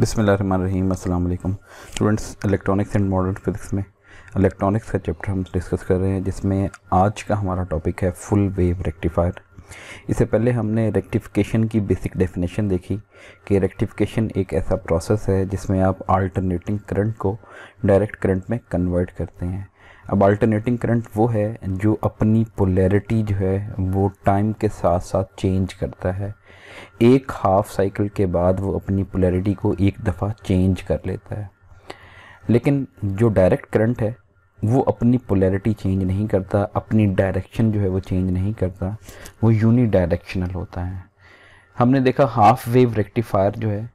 अस्सलाम अल्लाम students electronics and modern physics में इलेक्ट्रॉनिक्स का चैप्टर हम डिस्कस कर रहे हैं जिसमें आज का हमारा टॉपिक है फुल वेव रेक्टिफायर इससे पहले हमने रेक्टिफिकेशन की बेसिक डेफिनेशन देखी कि रेक्टिफिकेशन एक ऐसा प्रोसेस है जिसमें आप अल्टरनेटिंग करंट को डायरेक्ट करंट में कन्वर्ट करते हैं अब अल्टरनेटिंग करंट वो है जो अपनी पोलैरिटी जो है वो टाइम के साथ साथ चेंज करता है एक हाफ साइकिल के बाद वो अपनी पोलैरिटी को एक दफ़ा चेंज कर लेता है लेकिन जो डायरेक्ट करंट है वो अपनी पोलैरिटी चेंज नहीं करता अपनी डायरेक्शन जो है वो चेंज नहीं करता वो यूनी डायरेक्शनल होता है हमने देखा हाफ वेव रेक्टिफायर जो है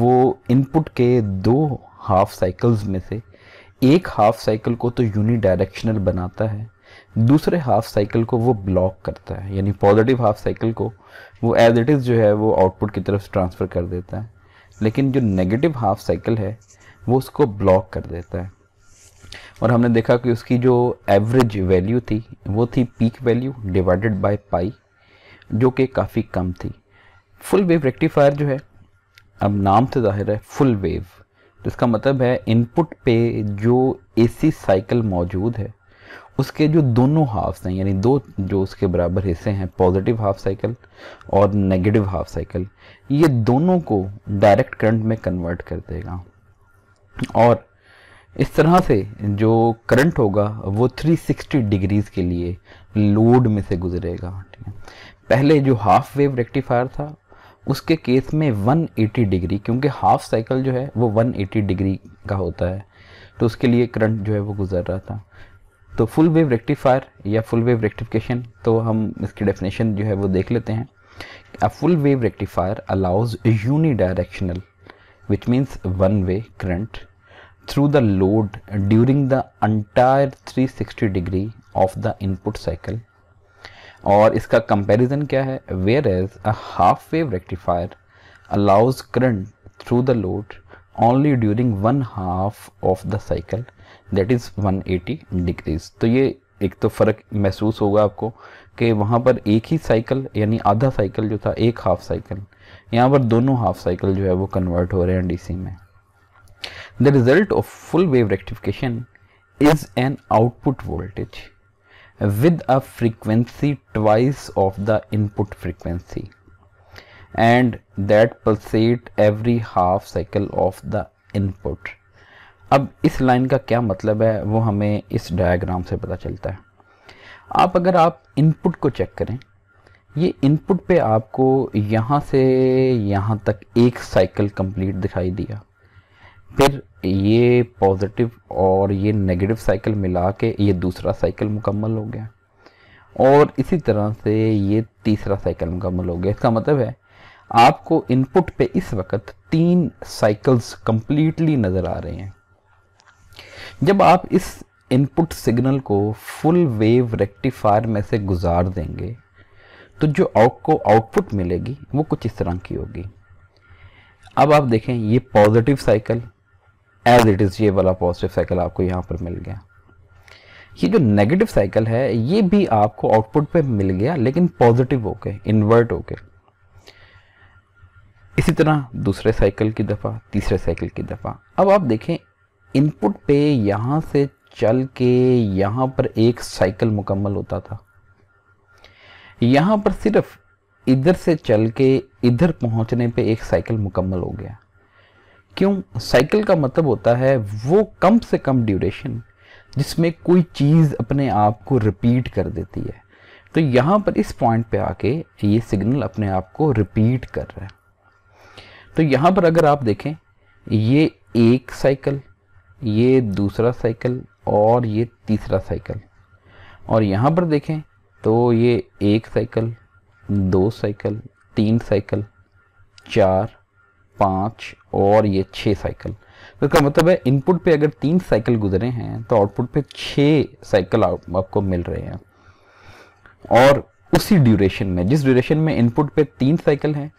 वो इनपुट के दो हाफ साइकिल्स में से एक हाफ साइकिल को तो यूनी डायरेक्शनल बनाता है दूसरे हाफ साइकिल को वो ब्लॉक करता है यानी पॉजिटिव हाफ साइकिल को वो एज इट इज़ जो है वो आउटपुट की तरफ ट्रांसफ़र कर देता है लेकिन जो नेगेटिव हाफ साइकिल है वो उसको ब्लॉक कर देता है और हमने देखा कि उसकी जो एवरेज वैल्यू थी वो थी peak value divided by pi जो कि काफ़ी कम थी फुल वेव रेक्टिफायर जो है अब नाम से जाहिर है फुल वेव तो इसका मतलब है इनपुट पे जो एसी साइकिल मौजूद है उसके जो दोनों हाफ्स हैं यानी दो जो उसके बराबर हिस्से हैं पॉजिटिव हाफ साइकिल और नेगेटिव हाफ साइकिल ये दोनों को डायरेक्ट करंट में कन्वर्ट कर देगा और इस तरह से जो करंट होगा वो 360 डिग्रीज़ के लिए लोड में से गुजरेगा ठीक है पहले जो हाफ वेव रेक्टिफायर था उसके केस में 180 डिग्री क्योंकि हाफ साइकिल जो है वो 180 डिग्री का होता है तो उसके लिए करंट जो है वो गुजर रहा था तो फुल वेव रेक्टिफायर या फुल वेव रेक्टिफिकेशन तो हम इसकी डेफिनेशन जो है वो देख लेते हैं a full wave rectifier allows unidirectional which means one way current through the load during the entire 360 degree of the input cycle और इसका कंपैरिजन क्या है whereas a half wave rectifier allows current through the load only during one half of the cycle that is 180 degrees तो ये एक तो फ़र्क महसूस होगा आपको कि वहाँ पर एक ही साइकिल यानी आधा साइकिल जो था एक हाफ साइकिल यहाँ पर दोनों हाफ साइकिल जो है वो कन्वर्ट हो रहे हैं डीसी में the result of full wave rectification is an output voltage with a frequency twice of the input frequency and that pulsate every half cycle of the input अब इस line का क्या मतलब है वो हमें इस डायग्राम से पता चलता है आप अगर आप इनपुट को चेक करें ये इनपुट पे आपको यहाँ से यहाँ तक एक साइकिल कंप्लीट दिखाई दिया फिर ये पॉजिटिव और ये नेगेटिव साइकिल मिला के ये दूसरा साइकिल मुकम्मल हो गया और इसी तरह से ये तीसरा साइकिल मुकम्मल हो गया इसका मतलब है आपको इनपुट पे इस वक्त तीन साइकिल्स कंप्लीटली नज़र आ रहे हैं जब आप इस इनपुट सिग्नल को फुल वेव रेक्टिफायर में से गुजार देंगे तो जो आउट को आउटपुट मिलेगी वो कुछ इस तरह की होगी अब आप देखें ये positive cycle as it is ये वाला पॉजिटिव साइकिल आपको यहाँ पर मिल गया ये जो नेगेटिव साइकिल है ये भी आपको आउटपुट पे मिल गया लेकिन पॉजिटिव होके इन्वर्ट होके इसी तरह दूसरे साइकिल की दफ़ा तीसरे साइकिल की दफ़ा अब आप देखें इनपुट पे यहाँ से चल के यहाँ पर एक साइकिल मुकम्मल होता था यहाँ पर सिर्फ इधर से चल के इधर पहुँचने पे एक साइकिल मुकम्मल हो गया क्यों साइकिल का मतलब होता है वो कम से कम ड्यूरेशन जिसमें कोई चीज़ अपने आप को रिपीट कर देती है तो यहाँ पर इस पॉइंट पे आके ये सिग्नल अपने आप को रिपीट कर रहा है तो यहाँ पर अगर आप देखें ये एक साइकिल ये दूसरा साइकिल और ये तीसरा साइकिल और यहाँ पर देखें तो ये एक साइकिल दो साइकिल तीन साइकिल चार पाँच और ये छः साइकिल तो इसका मतलब है इनपुट पे अगर तीन साइकिल गुजरे हैं तो आउटपुट पे छः साइकिल आप, आपको मिल रहे हैं और उसी ड्यूरेशन में जिस ड्यूरेशन में इनपुट पे तीन साइकिल हैं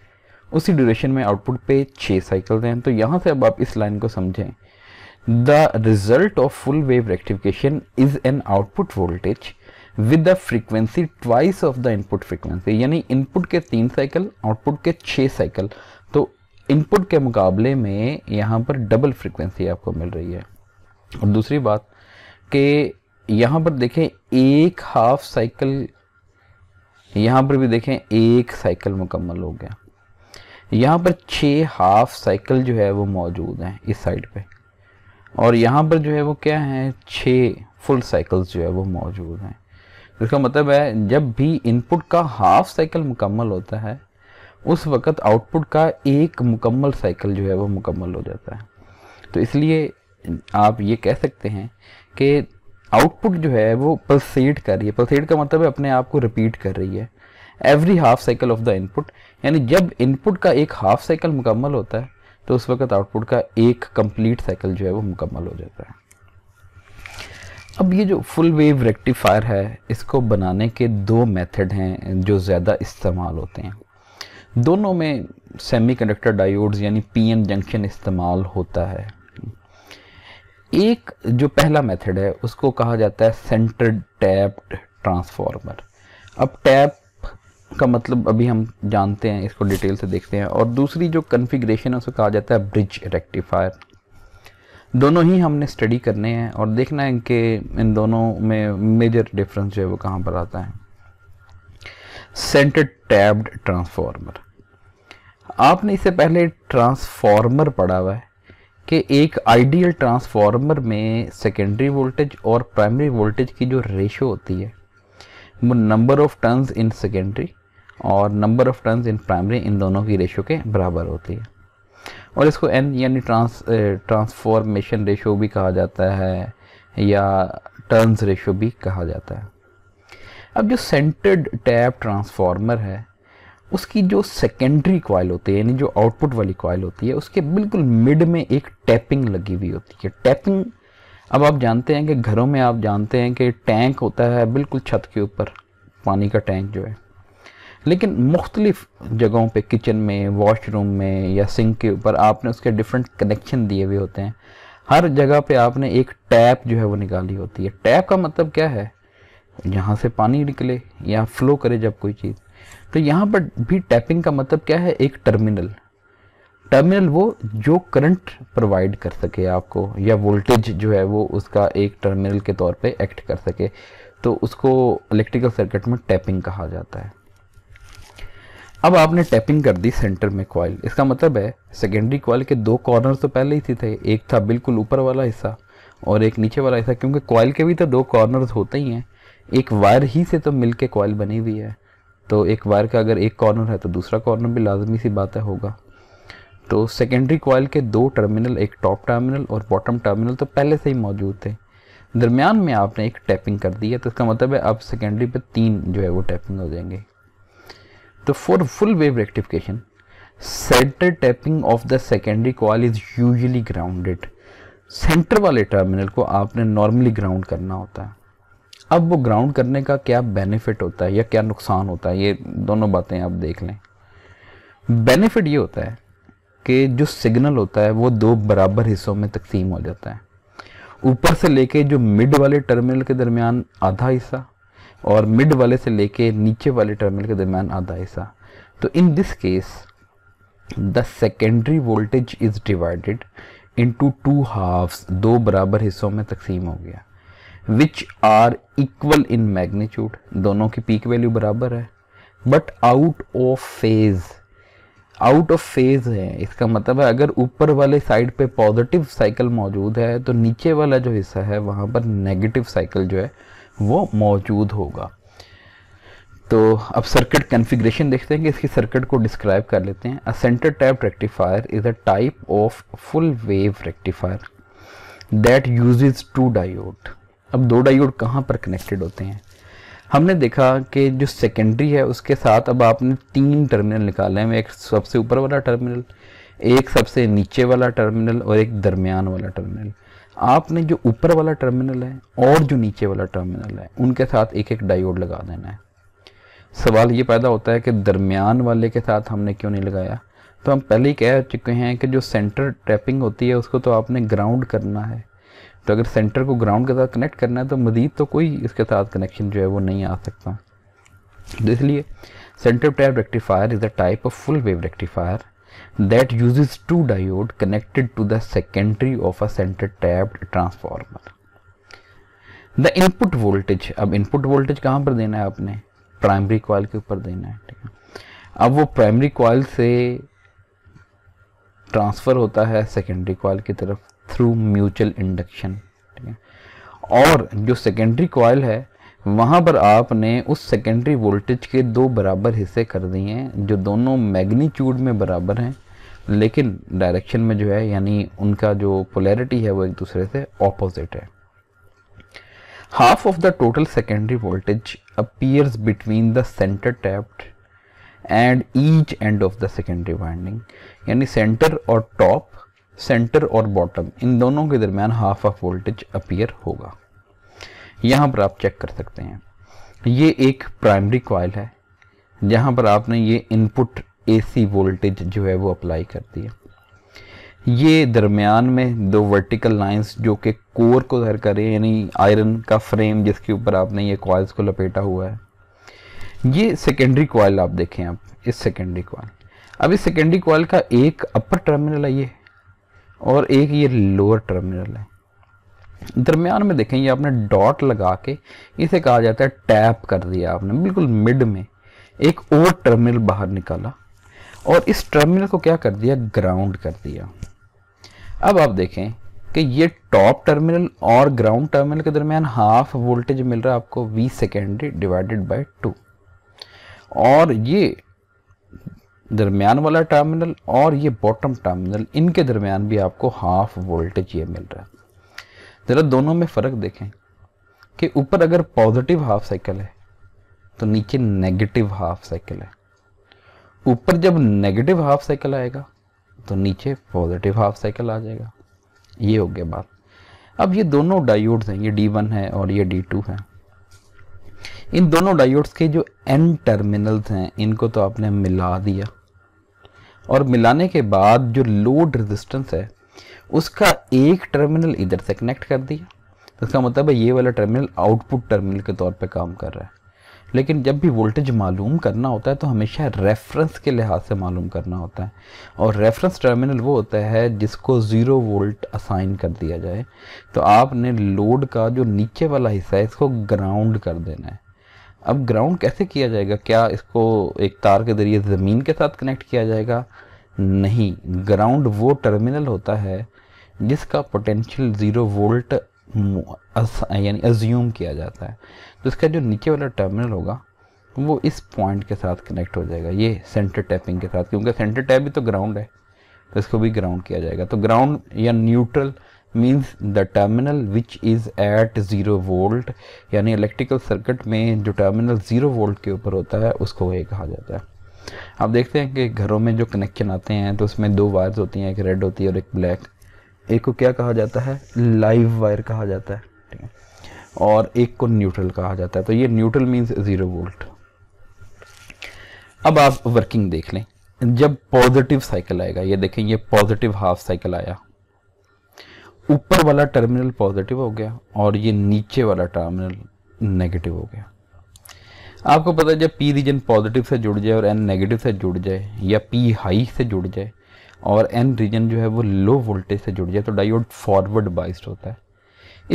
उसी ड्यूरेशन में आउटपुट पे छः साइकिल हैं तो यहाँ से अब आप इस लाइन को समझें the result of full wave rectification is an output voltage with the frequency twice of the input frequency यानी इनपुट के तीन साइकिल आउटपुट के छः साइकिल तो इनपुट के मुकाबले में यहाँ पर डबल फ्रीक्वेंसी आपको मिल रही है और दूसरी बात के यहाँ पर देखें एक हाफ साइकिल यहाँ पर भी देखें एक साइकिल मुकम्मल हो गया यहाँ पर छ हाफ साइकिल जो है वो मौजूद हैं इस साइड पे और यहाँ पर जो है वो क्या है छः फुल साइकिल्स जो है वो मौजूद हैं इसका मतलब है जब भी इनपुट का हाफ साइकिल मुकम्मल होता है उस वक़्त आउटपुट का एक मुकम्मल साइकिल जो है वो मुकम्मल हो जाता है तो इसलिए आप ये कह सकते हैं कि आउटपुट जो है वो पल्सेट कर रही है पल्सेट का मतलब है अपने आप को रिपीट कर रही है every half cycle of the input यानी जब इनपुट का एक हाफ साइकिल मुकम्मल होता है तो उस वक्त आउटपुट का एक कंप्लीट साइकिल जो है वो मुकम्मल हो जाता है अब ये जो फुल वेव रेक्टिफायर है इसको बनाने के दो मेथड हैं जो ज़्यादा इस्तेमाल होते हैं दोनों में सेमीकंडक्टर डायोड्स यानी पीएन जंक्शन इस्तेमाल होता है एक जो पहला मेथड है उसको कहा जाता है सेंटर टैप्ड ट्रांसफार्मर अब टैप का मतलब अभी हम जानते हैं इसको डिटेल से देखते हैं और दूसरी जो कन्फिग्रेशन है उसको कहा जाता है ब्रिज रेक्टिफायर दोनों ही हमने स्टडी करने हैं और देखना है कि इन दोनों में मेजर डिफरेंस जो है वो कहाँ पर आता है सेंटर टैब्ड ट्रांसफार्मर आपने इससे पहले ट्रांसफार्मर पढ़ा हुआ है कि एक आइडियल ट्रांसफार्मर में सेकेंडरी वोल्टेज और प्राइमरी वोल्टेज की जो रेशो होती है वो number of turns in secondary और number of turns in primary इन दोनों की रेशो के बराबर होती है और इसको एन यानी ट्रांस ट्रांसफॉर्मेशन रेशो भी कहा जाता है या टर्न्स रेशो भी कहा जाता है अब जो सेंटर्ड टैप ट्रांसफार्मर है उसकी जो सेकेंडरी कॉयल होती है यानी जो आउटपुट वाली कॉयल होती है उसके बिल्कुल मिड में एक टैपिंग लगी हुई होती है टैपिंग अब आप जानते हैं कि घरों में आप जानते हैं कि टैंक होता है बिल्कुल छत के ऊपर पानी का टैंक जो है लेकिन मुख्तलिफ जगहों पे किचन में वॉशरूम में या सिंक के ऊपर आपने उसके डिफरेंट कनेक्शन दिए हुए होते हैं हर जगह पे आपने एक टैप जो है वो निकाली होती है टैप का मतलब क्या है जहाँ से पानी निकले या फ्लो करे जब कोई चीज़ तो यहाँ पर भी टैपिंग का मतलब क्या है एक टर्मिनल टर्मिनल वो जो करंट प्रोवाइड कर सके आपको या वोल्टेज जो है वो उसका एक टर्मिनल के तौर पे एक्ट कर सके तो उसको इलेक्ट्रिकल सर्किट में टैपिंग कहा जाता है अब आपने टैपिंग कर दी सेंटर में कॉयल इसका मतलब है सेकेंडरी कॉयल के दो कॉर्नर तो पहले ही थे एक था बिल्कुल ऊपर वाला हिस्सा और एक नीचे वाला हिस्सा क्योंकि कॉयल के भी तो दो कॉर्नर्स होते ही हैं एक वायर ही से तो मिल के कॉयल बनी हुई है तो एक वायर का अगर एक कॉर्नर है तो दूसरा कॉर्नर भी लाजमी सी बात है होगा तो सेकेंडरी कॉइल के दो टर्मिनल एक टॉप टर्मिनल और बॉटम टर्मिनल तो पहले से ही मौजूद थे दरमियान में आपने एक टैपिंग कर दी है तो इसका मतलब है अब सेकेंडरी पर तीन जो है वो टैपिंग हो जाएंगे तो for full wave rectification centre tapping of the secondary coil is usually grounded centre वाले टर्मिनल को आपने नॉर्मली ग्राउंड करना होता है अब वो ग्राउंड करने का क्या बेनिफिट होता है या क्या नुकसान होता है ये दोनों बातें आप देख लें बेनिफिट ये होता है कि जो सिग्नल होता है वो दो बराबर हिस्सों में तकसीम हो जाता है ऊपर से लेके जो मिड वाले टर्मिनल के दरमियान आधा हिस्सा और मिड वाले से लेके नीचे वाले टर्मिनल के दरमियान आधा हिस्सा तो in this case the secondary voltage is divided into two halves दो बराबर हिस्सों में तकसीम हो गया which are equal in magnitude दोनों की पीक वैल्यू बराबर है but out of phase out of phase है इसका मतलब है अगर ऊपर वाले साइड पे पॉजिटिव साइकिल मौजूद है तो नीचे वाला जो हिस्सा है वहाँ पर नेगेटिव साइकिल जो है वो मौजूद होगा तो अब सर्किट कन्फिग्रेशन देखते हैं कि इसकी सर्किट को डिस्क्राइब कर लेते हैं a centre tap rectifier is a type of full wave rectifier that use two diode अब दो डायोड कहाँ पर कनेक्टेड होते हैं हमने देखा कि जो सेकेंडरी है उसके साथ अब आपने तीन टर्मिनल निकाले हैं एक सबसे ऊपर वाला टर्मिनल एक सबसे नीचे वाला टर्मिनल और एक दरमियान वाला टर्मिनल आपने जो ऊपर वाला टर्मिनल है और जो नीचे वाला टर्मिनल है उनके साथ एक एक डायोड लगा देना है सवाल ये पैदा होता है कि दरमियान वाले के साथ हमने क्यों नहीं लगाया तो हम पहले ही कह चुके हैं कि जो सेंटर टैपिंग होती है उसको तो आपने ग्राउंड करना है तो अगर सेंटर को ग्राउंड के साथ कनेक्ट करना है तो मज़ीद तो कोई इसके साथ कनेक्शन जो है वो नहीं आ सकता तो इसलिए centre tap rectifier is a type of full wave rectifier that uses two diode connected to the secondary of a center tapped transformer. The input voltage अब इनपुट वोल्टेज कहां पर देना है आपने प्राइमरी कॉल के ऊपर देना है ठीक है अब वो प्राइमरी कॉयल से ट्रांसफ़र होता है सेकेंडरी कॉल की तरफ थ्रू म्यूचुअल इंडक्शन ठीक है और जो सेकेंडरी कॉयल है वहाँ पर आपने उस सेकेंडरी वोल्टेज के दो बराबर हिस्से कर दिए हैं जो दोनों मैग्नीट्यूड में बराबर हैं लेकिन डायरेक्शन में जो है यानी उनका जो पोलैरिटी है वो एक दूसरे से ऑपोजिट है half of the total secondary voltage appears between the centre tapped and each end of the secondary winding यानी सेंटर और टॉप सेंटर और बॉटम इन दोनों के दरमियान हाफ ऑफ वोल्टेज अपीयर होगा यहाँ पर आप चेक कर सकते हैं ये एक प्राइमरी कॉयल है जहां पर आपने ये इनपुट एसी वोल्टेज जो है वो अप्लाई कर दिया ये दरमियान में दो वर्टिकल लाइंस जो कि कोर को धर कर यानी आयरन का फ्रेम जिसके ऊपर आपने ये कॉयल्स को लपेटा हुआ है ये सेकेंडरी कॉयल आप देखें आप इस सेकेंडरी कॉयल अब इस सेकेंडरी कॉयल का एक अपर टर्मिनल है ये और एक ये लोअर टर्मिनल है दरमियान में देखें ये आपने डॉट लगा के इसे कहा जाता है टैप कर दिया आपने बिल्कुल मिड में एक और टर्मिनल बाहर निकाला और इस टर्मिनल को क्या कर दिया ग्राउंड कर दिया अब आप देखें कि ये टॉप टर्मिनल और ग्राउंड टर्मिनल के दरमियान हाफ वोल्टेज मिल रहा है आपको V secondary divided by two और ये दरमियान वाला टर्मिनल और ये बॉटम टर्मिनल इनके दरमियान भी आपको हाफ वोल्टेज ये मिल रहा है ज़रा दोनों में फ़र्क देखें कि ऊपर अगर पॉजिटिव हाफ साइकिल है तो नीचे नेगेटिव हाफ साइकिल है ऊपर जब नेगेटिव हाफ साइकिल आएगा तो नीचे पॉजिटिव हाफ साइकिल आ जाएगा ये हो गया बात अब ये दोनों डायोड्स हैं ये D1 है और ये D2 है इन दोनों डायोड्स के जो एन टर्मिनल्स हैं इनको तो आपने मिला दिया और मिलाने के बाद जो लोड रेजिस्टेंस है उसका एक टर्मिनल इधर से कनेक्ट कर दिया तो इसका मतलब है ये वाला टर्मिनल आउटपुट टर्मिनल के तौर पे काम कर रहा है लेकिन जब भी वोल्टेज मालूम करना होता है तो हमेशा रेफरेंस के लिहाज से मालूम करना होता है और रेफरेंस टर्मिनल वो होता है जिसको ज़ीरो वोल्ट असाइन कर दिया जाए तो आपने लोड का जो नीचे वाला हिस्सा है इसको ग्राउंड कर देना है अब ग्राउंड कैसे किया जाएगा क्या इसको एक तार के ज़रिए ज़मीन के साथ कनेक्ट किया जाएगा नहीं ग्राउंड वो टर्मिनल होता है जिसका पोटेंशियल ज़ीरो वोल्ट यानी अज्यूम किया जाता है तो इसका जो नीचे वाला टर्मिनल होगा वो इस पॉइंट के साथ कनेक्ट हो जाएगा ये सेंटर टैपिंग के साथ क्योंकि सेंटर टैप भी तो ग्राउंड है तो इसको भी ग्राउंड किया जाएगा तो ग्राउंड या neutral means the terminal which is at zero volt यानी इलेक्ट्रिकल सर्किट में जो टर्मिनल ज़ीरो वोल्ट के ऊपर होता है उसको ये कहा जाता है आप देखते हैं कि घरों में जो कनेक्शन आते हैं तो उसमें दो वायर्स होती हैं एक रेड होती है और एक ब्लैक एक को क्या कहा जाता है लाइव वायर कहा जाता है ठीक है और एक को न्यूट्रल कहा जाता है तो ये न्यूट्रल मीन्स ज़ीरो वोल्ट अब आप वर्किंग देख लें जब पॉजिटिव साइकिल आएगा ये देखें ये पॉजिटिव हाफ साइकिल आया ऊपर वाला टर्मिनल पॉजिटिव हो गया और ये नीचे वाला टर्मिनल नेगेटिव हो गया आपको पता है जब पी रीजन पॉजिटिव से जुड़ जाए और एन नेगेटिव से जुड़ जाए या पी हाई से जुड़ जाए और एन रीजन जो है वो लो वोल्टेज से जुड़ जाए तो डायोड फॉरवर्ड बाइस्ड होता है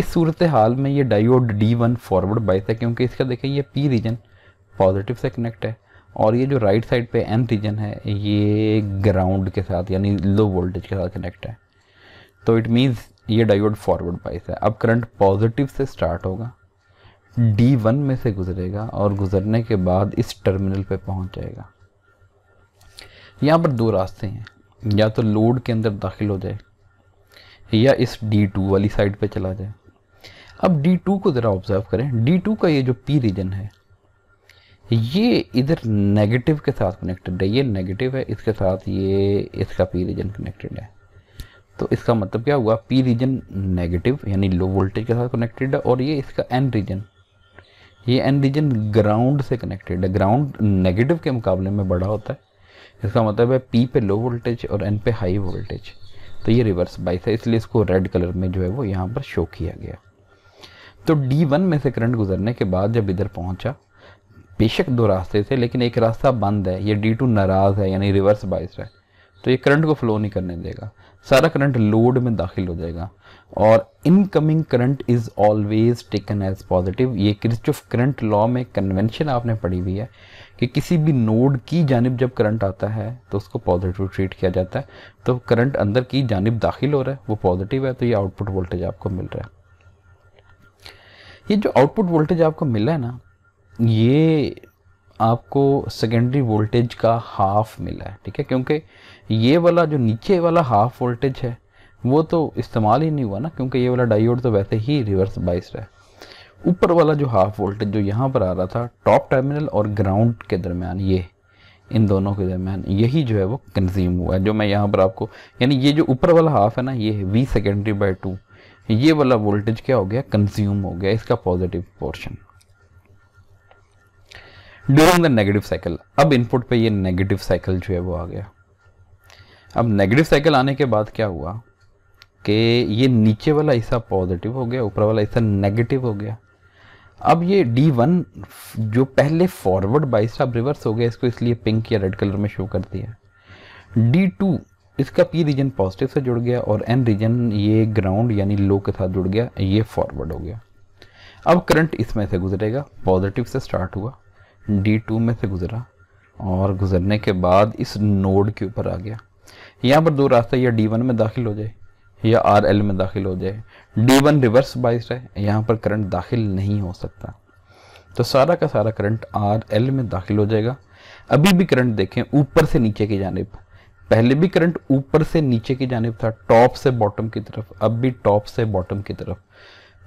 इस सूरत हाल में ये diode D one forward bias है क्योंकि इसका देखिए ये पी रीजन पॉजिटिव से कनेक्ट है और ये जो राइट साइड पे एन रीजन है ये ग्राउंड के साथ यानी लो वोल्टेज के साथ कनेक्ट है तो इट मीन्स ये डायोड फॉरवर्ड बाइस है अब करंट पॉजिटिव से स्टार्ट होगा डी हम्म। वन में से गुजरेगा और गुजरने के बाद इस टर्मिनल पे पहुंच जाएगा यहाँ पर दो रास्ते हैं या तो लोड के अंदर दाखिल हो जाए या इस डी टू वाली साइड पे चला जाए अब डी टू को ज़रा ऑब्ज़र्व करें डी टू का ये जो पी रीजन है ये इधर नेगेटिव के साथ कनेक्टेड है ये नेगेटिव है इसके साथ ये इसका पी रीजन कनेक्टेड है तो इसका मतलब क्या हुआ पी रीजन नेगेटिव यानी लो वोल्टेज के साथ कनेक्टेड है और ये इसका एन रीजन ये एन रीजन ग्राउंड से कनेक्टेड है ग्राउंड नेगेटिव के मुकाबले में बड़ा होता है इसका मतलब है पी पे लो वोल्टेज और एन पे हाई वोल्टेज तो ये रिवर्स बाइस है इसलिए इसको रेड कलर में जो है वो यहाँ पर शो किया गया तो डी वन में से करंट गुजरने के बाद जब इधर पहुँचा बेशक दो रास्ते थे लेकिन एक रास्ता बंद है ये डी टू नाराज़ है यानी रिवर्स बाइस है तो ये करंट को फ्लो नहीं करने देगा सारा करंट लोड में दाखिल हो जाएगा और incoming current is always taken as positive ये क्रिस्ट करंट लॉ में कन्वेंशन आपने पढ़ी हुई है कि किसी भी नोड की जानब जब करंट आता है तो उसको पॉजिटिव ट्रीट किया जाता है तो करंट अंदर की जानब दाखिल हो रहा है वो पॉजिटिव है तो ये आउटपुट वोल्टेज आपको मिल रहा है ये जो आउटपुट वोल्टेज आपको मिला है ना ये आपको सेकेंडरी वोल्टेज का हाफ मिला है ठीक है क्योंकि ये वाला जो नीचे वाला हाफ वोल्टेज है वो तो इस्तेमाल ही नहीं हुआ ना क्योंकि ये वाला डायोड तो वैसे ही रिवर्स बाइस है ऊपर वाला जो हाफ वोल्टेज जो यहाँ पर आ रहा था टॉप टर्मिनल और ग्राउंड के दरमियान ये इन दोनों के दरमियान यही जो है वो कंज्यूम हुआ है जो मैं यहाँ पर आपको यानी ये जो ऊपर वाला हाफ है ना ये है वी सेकेंडरी बाई टू ये वाला वोल्टेज क्या हो गया कंज्यूम हो गया इसका positive portion during the negative cycle अब इनपुट पे ये नेगेटिव साइकिल जो है वो आ गया अब नेगेटिव साइकिल आने के बाद क्या हुआ कि ये नीचे वाला हिस्सा पॉजिटिव हो गया ऊपर वाला हिस्सा नेगेटिव हो गया अब ये D1 जो पहले फॉरवर्ड बाइस अब रिवर्स हो गया इसको इसलिए पिंक या रेड कलर में शो करती है D2 इसका P रीजन पॉजिटिव से जुड़ गया और N रीजन ये ग्राउंड यानी लो के साथ जुड़ गया ये फॉरवर्ड हो गया अब करंट इसमें से गुजरेगा पॉजिटिव से स्टार्ट हुआ डी टू में से गुजरा और गुजरने के बाद इस नोड के ऊपर आ गया यहाँ पर दो रास्ते या डी वन में दाखिल हो जाए या आर एल में दाखिल हो जाए डी वन रिवर्स बाइस है यहाँ पर करंट दाखिल नहीं हो सकता तो सारा का सारा करंट आर एल में दाखिल हो जाएगा अभी भी करंट देखें ऊपर से नीचे की जानेब पहले भी करंट ऊपर से नीचे की जानेब था टॉप से बॉटम की तरफ अब भी टॉप से बॉटम की तरफ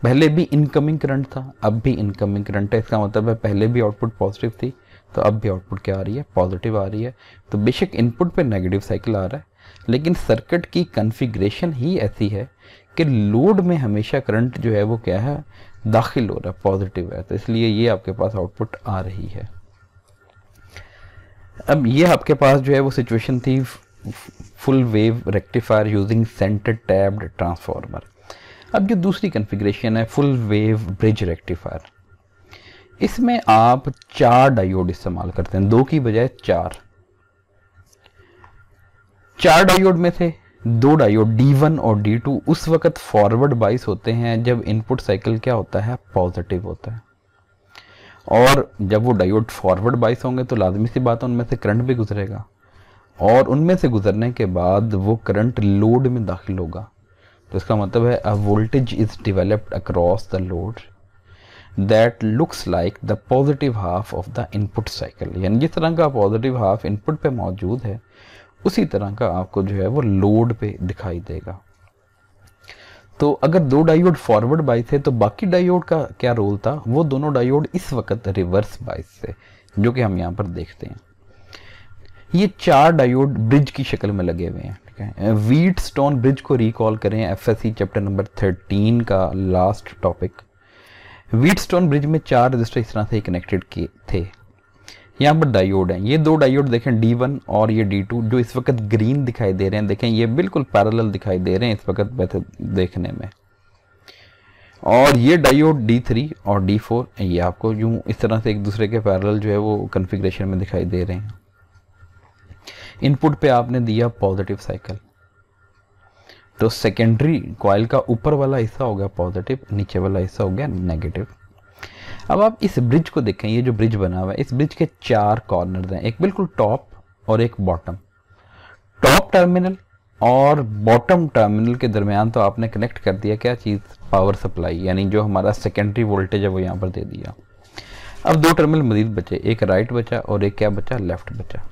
पहले भी इनकमिंग करंट था अब भी इनकमिंग करंट है इसका मतलब है पहले भी आउटपुट पॉजिटिव थी तो अब भी आउटपुट क्या आ रही है पॉजिटिव आ रही है तो बेशक इनपुट पे नेगेटिव साइकिल आ रहा है लेकिन सर्किट की कन्फिग्रेशन ही ऐसी है कि लोड में हमेशा करंट जो है वो क्या है दाखिल हो रहा है पॉजिटिव है तो इसलिए ये आपके पास आउटपुट आ रही है अब ये आपके पास जो है वो सिचुएशन थी full wave rectifier using centre tapped transformer अब जो दूसरी कन्फिग्रेशन है फुल वेव ब्रिज रेक्टिफायर इसमें आप चार डायोड इस्तेमाल करते हैं दो की बजाय चार चार डायोड में से दो डायोड D1 और D2 उस वक्त फॉरवर्ड बाइस होते हैं जब इनपुट साइकिल क्या होता है पॉजिटिव होता है और जब वो डायोड फॉरवर्ड बाइस होंगे तो लाजमी सी बात है उनमें से करंट भी गुजरेगा और उनमें से गुजरने के बाद वो करंट लोड में दाखिल होगा तो इसका मतलब है a voltage is developed across the load that looks like the positive half of the input cycle यानी जिस तरह का पॉजिटिव हाफ इनपुट पे मौजूद है उसी तरह का आपको जो है वो लोड पे दिखाई देगा तो अगर दो डायोड फॉरवर्ड बाइस है तो बाकी डायोड का क्या रोल था वो दोनों डायोड इस वक्त रिवर्स बाइस से जो कि हम यहाँ पर देखते हैं ये चार डायोड ब्रिज की शक्ल में लगे हुए हैं ठीक है वीट स्टोन ब्रिज को रिकॉल करें एफ चैप्टर नंबर थर्टीन का last topic Wheatstone bridge में चार रजिस्टर इस तरह से कनेक्टेड किए थे यहाँ पर डायोड हैं ये दो डायोड देखें D1 और ये D2 जो इस वक्त ग्रीन दिखाई दे रहे हैं देखें ये बिल्कुल पैरेलल दिखाई दे रहे हैं इस वक्त वैसे देखने में और ये डायोड D3 और D4 ये आपको यूँ इस तरह से एक दूसरे के पैरेलल जो है वो कॉन्फ़िगरेशन में दिखाई दे रहे हैं इनपुट पे आपने दिया पॉजिटिव साइकिल तो सेकेंडरी कॉयल का ऊपर वाला हिस्सा हो गया पॉजिटिव नीचे वाला हिस्सा हो गया नेगेटिव अब आप इस ब्रिज को देखें ये जो ब्रिज बना हुआ है इस ब्रिज के चार कॉर्नर हैं एक बिल्कुल टॉप और एक बॉटम टॉप टर्मिनल और बॉटम टर्मिनल के दरमियान तो आपने कनेक्ट कर दिया क्या चीज़ पावर सप्लाई यानी जो हमारा सेकेंडरी वोल्टेज है वो यहाँ पर दे दिया अब दो टर्मिनल मजीद बचे एक राइट बचा और एक क्या बचा लेफ्ट बचा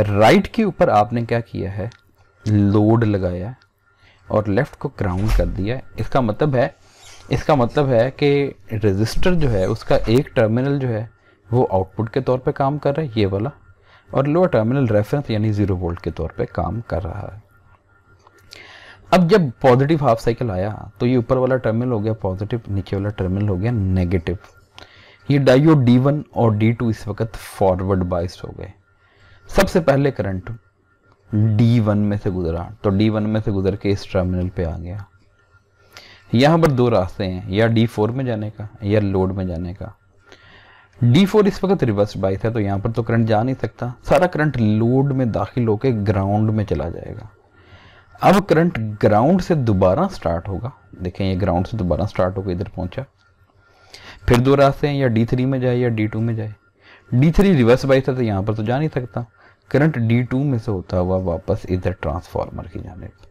राइट के ऊपर आपने क्या किया है लोड लगाया और लेफ्ट को ग्राउंड कर दिया इसका मतलब है इसका मतलब है कि रजिस्टर जो है उसका एक टर्मिनल जो है वो आउटपुट के तौर पे काम कर रहा है ये वाला और लोअर टर्मिनल रेफरेंस यानी ज़ीरो वोल्ट के तौर पे काम कर रहा है अब जब पॉजिटिव हाफ साइकिल आया तो ये ऊपर वाला टर्मिनल हो गया पॉजिटिव नीचे वाला टर्मिनल हो गया नेगेटिव ये डायो डी वन और डी टू इस वक्त फॉरवर्ड बाइस हो गए सबसे पहले करंट डी वन में से गुजरा तो डी वन में से गुजर के इस टर्मिनल पे आ गया यहाँ पर दो रास्ते हैं या डी फोर में जाने का या लोड में जाने का डी फोर इस वक्त रिवर्स बाइस है तो यहाँ पर तो करंट जा नहीं सकता सारा करंट लोड में दाखिल होकर ग्राउंड में चला जाएगा अब करंट ग्राउंड से दोबारा स्टार्ट होगा देखें ये ग्राउंड से दोबारा स्टार्ट होकर इधर पहुंचा फिर दो रास्ते हैं या डी थ्री में जाए या डी टू में जाए डी थ्री रिवर्स बाइस है तो यहाँ पर तो जा नहीं सकता करंट डी टू में से होता हुआ वापस इधर ट्रांसफार्मर की जानब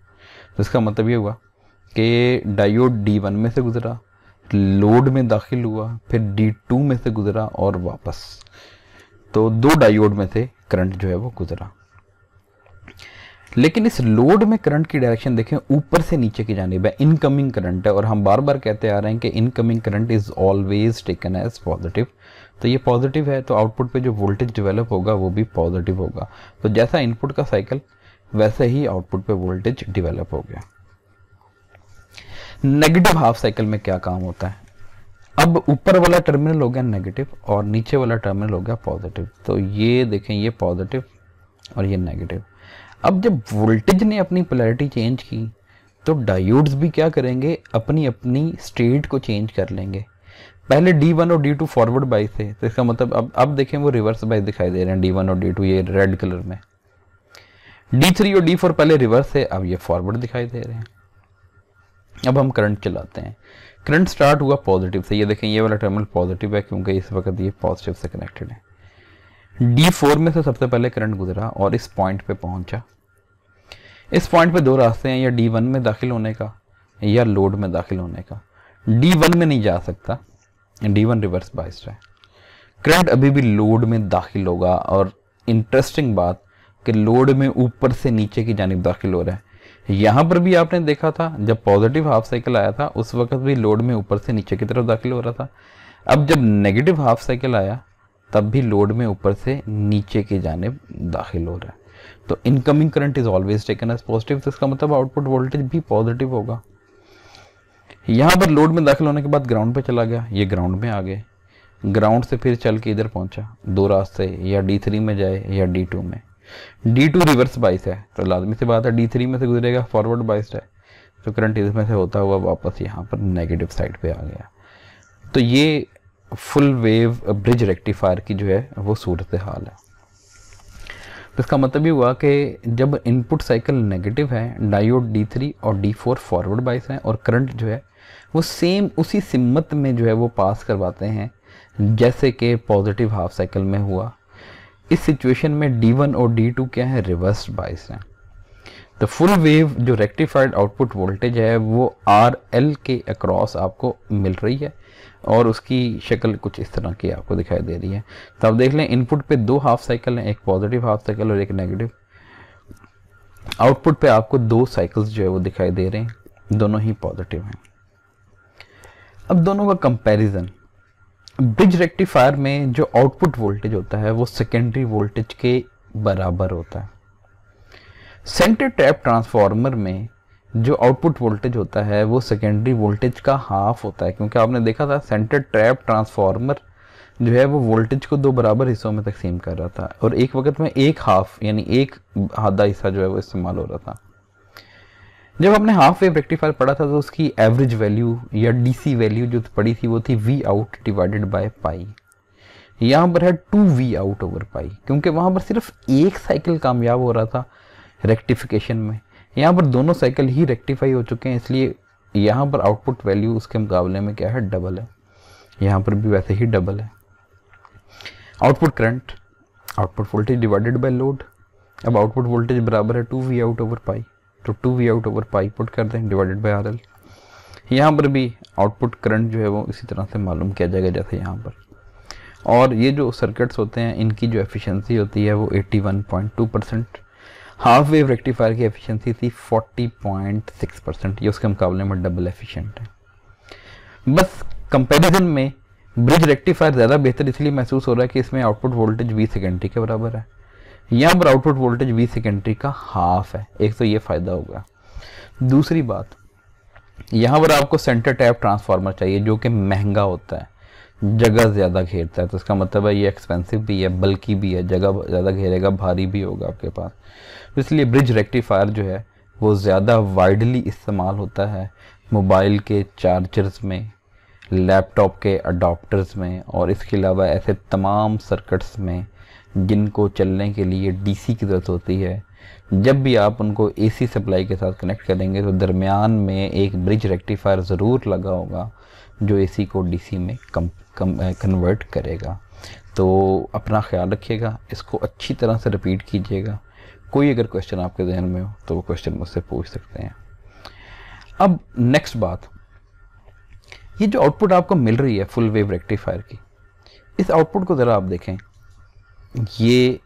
तो इसका मतलब ये हुआ कि डायोड डी वन में से गुजरा लोड में दाखिल हुआ फिर डी टू में से गुजरा और वापस तो दो डायोड में से करंट जो है वो गुजरा लेकिन इस लोड में करंट की डायरेक्शन देखें ऊपर से नीचे की जानेब है इनकमिंग करंट है और हम बार बार कहते आ रहे हैं कि incoming current is always taken as positive तो ये पॉजिटिव है तो आउटपुट पे जो वोल्टेज डेवलप होगा वो भी पॉजिटिव होगा तो जैसा इनपुट का साइकिल वैसे ही आउटपुट पे वोल्टेज डेवलप हो गया नेगेटिव हाफ साइकिल में क्या काम होता है अब ऊपर वाला टर्मिनल हो गया नेगेटिव और नीचे वाला टर्मिनल हो गया पॉजिटिव तो ये देखें ये पॉजिटिव और ये नेगेटिव अब जब वोल्टेज ने अपनी पोलैरिटी चेंज की तो डायोड्स भी क्या करेंगे अपनी अपनी स्टेट को चेंज कर लेंगे पहले D1 और D2 फॉरवर्ड बाइस थे तो इसका मतलब अब अब देखें वो रिवर्स बाइस दिखाई दे रहे हैं D1 और D2 ये रेड कलर में D3 और D4 पहले रिवर्स थे अब ये फॉरवर्ड दिखाई दे रहे हैं अब हम करंट चलाते हैं करंट स्टार्ट हुआ पॉजिटिव से ये देखें ये वाला टर्मिनल पॉजिटिव है क्योंकि इस वक्त ये पॉजिटिव से कनेक्टेड है D4 में से सबसे पहले करंट गुजरा और इस पॉइंट पे पहुंचा इस पॉइंट पे दो रास्ते हैं या D1 में दाखिल होने का या लोड में दाखिल होने का डी वन में नहीं जा सकता D1 वन रिवर्स बाइस्ड है क्रेड अभी भी लोड में दाखिल होगा और इंटरेस्टिंग बात कि लोड में ऊपर से नीचे की जानब दाखिल हो रहा है यहाँ पर भी आपने देखा था जब पॉजिटिव हाफ साइकिल आया था उस वक्त भी लोड में ऊपर से नीचे की तरफ दाखिल हो रहा था अब जब नेगेटिव हाफ साइकिल आया तब भी लोड में ऊपर से नीचे की जानब दाखिल हो रहा है तो incoming current is always taken as positive तो इसका मतलब आउटपुट वोल्टेज भी पॉजिटिव होगा यहाँ पर लोड में दाखिल होने के बाद ग्राउंड पे चला गया ये ग्राउंड में आ गए ग्राउंड से फिर चल के इधर पहुँचा दो रास्ते या डी थ्री में जाए या डी टू में डी टू रिवर्स बाइस है तो लाजमी से बात है डी थ्री में से गुजरेगा फॉरवर्ड बाइस है तो करंट इसमें से होता हुआ वापस यहाँ पर नेगेटिव साइड पर आ गया तो ये फुल वेव ब्रिज रेक्टिफायर की जो है वो सूरत हाल है तो इसका मतलब ये हुआ कि जब इनपुट साइकिल नेगेटिव है डायोड D3 और D4 फॉरवर्ड बाइस है और करंट जो है वो सेम उसी सिमत में जो है वो पास करवाते हैं जैसे कि पॉजिटिव हाफ साइकिल में हुआ इस सिचुएशन में D1 और D2 क्या है रिवर्स बाइस है द फुल वेव जो रेक्टिफाइड आउटपुट वोल्टेज है वो आर एल के अक्रॉस आपको मिल रही है और उसकी शक्ल कुछ इस तरह की आपको दिखाई दे रही है तो आप देख लें इनपुट पे दो हाफ साइकिल हैं एक पॉजिटिव हाफ साइकिल और एक नेगेटिव आउटपुट पे आपको दो साइकिल्स जो है वो दिखाई दे रहे हैं दोनों ही पॉजिटिव हैं अब दोनों का कंपैरिजन ब्रिज रेक्टिफायर में जो आउटपुट वोल्टेज होता है वो सेकेंडरी वोल्टेज के बराबर होता है सेंटर टैप ट्रांसफार्मर में जो आउटपुट वोल्टेज होता है वो सेकेंडरी वोल्टेज का हाफ होता है क्योंकि आपने देखा था सेंटर ट्रैप ट्रांसफार्मर जो है वो वोल्टेज को दो बराबर हिस्सों में तकसीम कर रहा था और एक वक्त में एक हाफ यानी एक आधा हिस्सा जो है वो इस्तेमाल हो रहा था जब हमने हाफ वेव रेक्टिफायर पढ़ा था तो उसकी एवरेज वैल्यू या डीसी वैल्यू जो पड़ी थी वो थी V out divided by pi यहाँ पर है two V out over pi क्योंकि वहाँ पर सिर्फ एक साइकिल कामयाब हो रहा था रेक्टिफिकेशन में यहाँ पर दोनों साइकिल ही रेक्टिफाई हो चुके हैं इसलिए यहाँ पर आउटपुट वैल्यू उसके मुकाबले में क्या है डबल है यहाँ पर भी वैसे ही डबल है output current output voltage divided by load अब आउटपुट वोल्टेज बराबर है two V out over pi तो two V out over pi put कर दें डिवाइडेड बाई आर एल यहाँ पर भी आउटपुट करंट जो है वो इसी तरह से मालूम किया जाएगा जैसे यहाँ पर और ये जो सर्किट्स होते हैं इनकी जो एफिशिएंसी होती है वो 81.2 परसेंट हाफ वेव रेक्टिफायर की एफिशिएंसी थी 40.6 परसेंट ये उसके मुकाबले में डबल एफिशिएंट है बस कंपैरिजन में ब्रिज रेक्टिफायर ज़्यादा बेहतर इसलिए महसूस हो रहा है कि इसमें आउटपुट वोल्टेज बीस सेकेंडरी के बराबर है यहाँ पर आउटपुट वोल्टेज वी सेकेंडरी का हाफ है एक तो ये फ़ायदा होगा दूसरी बात यहाँ पर आपको सेंटर टैप ट्रांसफार्मर चाहिए जो कि महंगा होता है जगह ज़्यादा घेरता है तो इसका मतलब है ये एक्सपेंसिव भी है बल्कि भी है जगह ज़्यादा घेरेगा भारी भी होगा आपके पास तो इसलिए ब्रिज रेक्टिफायर जो है वो ज़्यादा वाइडली इस्तेमाल होता है मोबाइल के चार्जर्स में लैपटॉप के अडोप्टर्स में और इसके अलावा ऐसे तमाम सर्किट्स में जिनको चलने के लिए डीसी की ज़रूरत होती है जब भी आप उनको एसी सप्लाई के साथ कनेक्ट करेंगे तो दरमियान में एक ब्रिज रेक्टिफायर ज़रूर लगा होगा जो एसी को डीसी में कम कम कन्वर्ट करेगा तो अपना ख्याल रखिएगा इसको अच्छी तरह से रिपीट कीजिएगा कोई अगर क्वेश्चन आपके जहन में हो तो वो क्वेश्चन मुझसे पूछ सकते हैं अब नेक्स्ट बात ये जो आउटपुट आपको मिल रही है फुल वेव रेक्टिफायर की इस आउटपुट को ज़रा आप देखें ये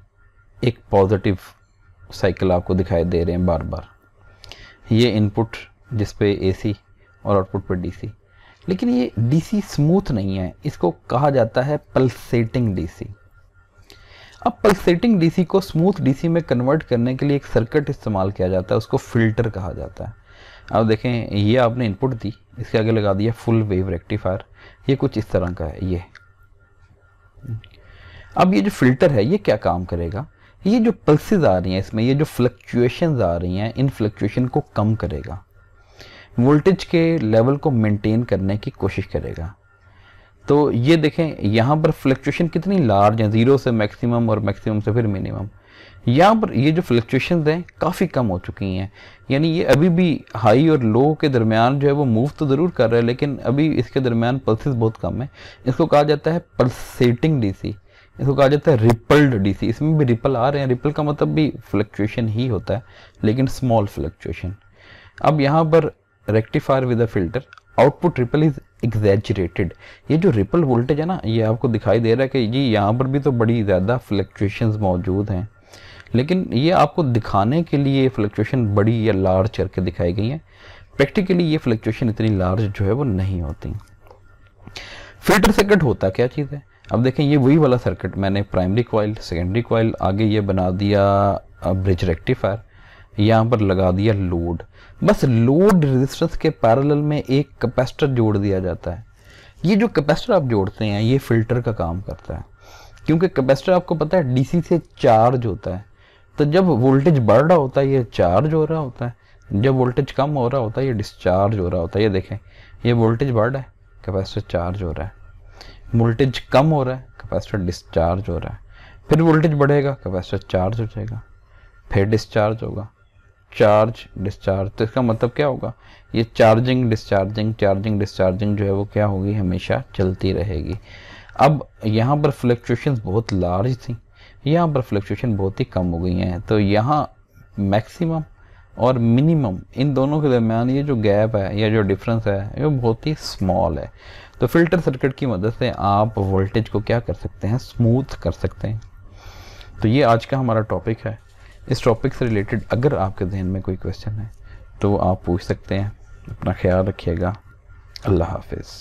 एक पॉजिटिव साइकिल आपको दिखाई दे रहे हैं बार बार ये इनपुट जिस पे एसी और आउटपुट पर डीसी लेकिन ये डीसी स्मूथ नहीं है इसको कहा जाता है पल्सेटिंग डीसी अब पल्सेटिंग डीसी को स्मूथ डीसी में कन्वर्ट करने के लिए एक सर्किट इस्तेमाल किया जाता है उसको फिल्टर कहा जाता है अब देखें ये आपने इनपुट दी इसके आगे लगा दिया फुल वेव रेक्टिफायर ये कुछ इस तरह का है ये अब ये जो फिल्टर है ये क्या काम करेगा ये जो पल्सेज आ रही हैं इसमें ये जो फ्लक्चुएशन आ रही हैं इन फ्लक्चुएशन को कम करेगा वोल्टेज के लेवल को मेंटेन करने की कोशिश करेगा तो ये देखें यहाँ पर फ्लक्चुएशन कितनी लार्ज है ज़ीरो से मैक्सिमम और मैक्सिमम से फिर मिनिमम यहाँ पर ये जो फ्लक्चुएशन हैं काफ़ी कम हो चुकी हैं यानी ये अभी भी हाई और लो के दरमियान जो है वो मूव तो ज़रूर कर रहे हैं लेकिन अभी इसके दरमियान पल्सेस बहुत कम है इसको कहा जाता है पल्सेटिंग डीसी इसको कहा जाता है रिपल्ड डीसी इसमें भी रिपल आ रहे हैं रिपल का मतलब भी फ्लक्चुएशन ही होता है लेकिन स्मॉल फ्लक्चुएशन अब यहाँ पर rectifier with a filter output ripple is exaggerated ये जो रिपल वोल्टेज है ना ये आपको दिखाई दे रहा है कि जी यहाँ पर भी तो बड़ी ज़्यादा फ्लक्चुएशन मौजूद हैं लेकिन ये आपको दिखाने के लिए फ्लक्चुएशन बड़ी या लार्ज करके दिखाई गई है प्रैक्टिकली ये फ्लक्चुएशन इतनी लार्ज जो है वो नहीं होती फिल्टर सर्किट होता क्या चीज़ है अब देखें ये वही वाला सर्किट मैंने प्राइमरी कॉइल सेकेंडरी कॉइल आगे ये बना दिया ब्रिज रेक्टिफायर यहाँ पर लगा दिया लोड बस लोड रेजिस्टेंस के पैरेलल में एक कैपेसिटर जोड़ दिया जाता है ये जो कैपेसिटर आप जोड़ते हैं ये फ़िल्टर का काम करता है क्योंकि कैपेसिटर आपको पता है डीसी से चार्ज होता है तो जब वोल्टेज बढ़ रहा होता है ये चार्ज हो रहा होता है जब वोल्टेज कम हो रहा होता है ये डिस्चार्ज हो रहा होता है ये देखें ये वोल्टेज बढ़ रहा है कैपेसिटर चार्ज हो रहा है वोल्टेज कम हो रहा है कैपेसिटर डिस्चार्ज हो रहा है फिर वोल्टेज बढ़ेगा कैपेसिटर चार्ज हो जाएगा फिर डिस्चार्ज होगा चार्ज डिस्चार्ज तो इसका मतलब क्या होगा ये चार्जिंग डिस्चार्जिंग चार्जिंग डिस्चार्जिंग जो है वो क्या होगी हमेशा चलती रहेगी अब यहाँ पर फ्लक्चुएशन बहुत लार्ज थी यहाँ पर फ्लक्चुएशन बहुत ही कम हो गई हैं तो यहाँ मैक्सिमम और मिनिमम इन दोनों के दरमियान ये जो गैप है या जो डिफरेंस है ये बहुत ही स्मॉल है तो फिल्टर सर्किट की मदद से आप वोल्टेज को क्या कर सकते हैं स्मूथ कर सकते हैं तो ये आज का हमारा टॉपिक है इस टॉपिक से रिलेटेड अगर आपके जहन में कोई क्वेश्चन है तो आप पूछ सकते हैं अपना ख्याल रखिएगा अल्लाह हाफिज़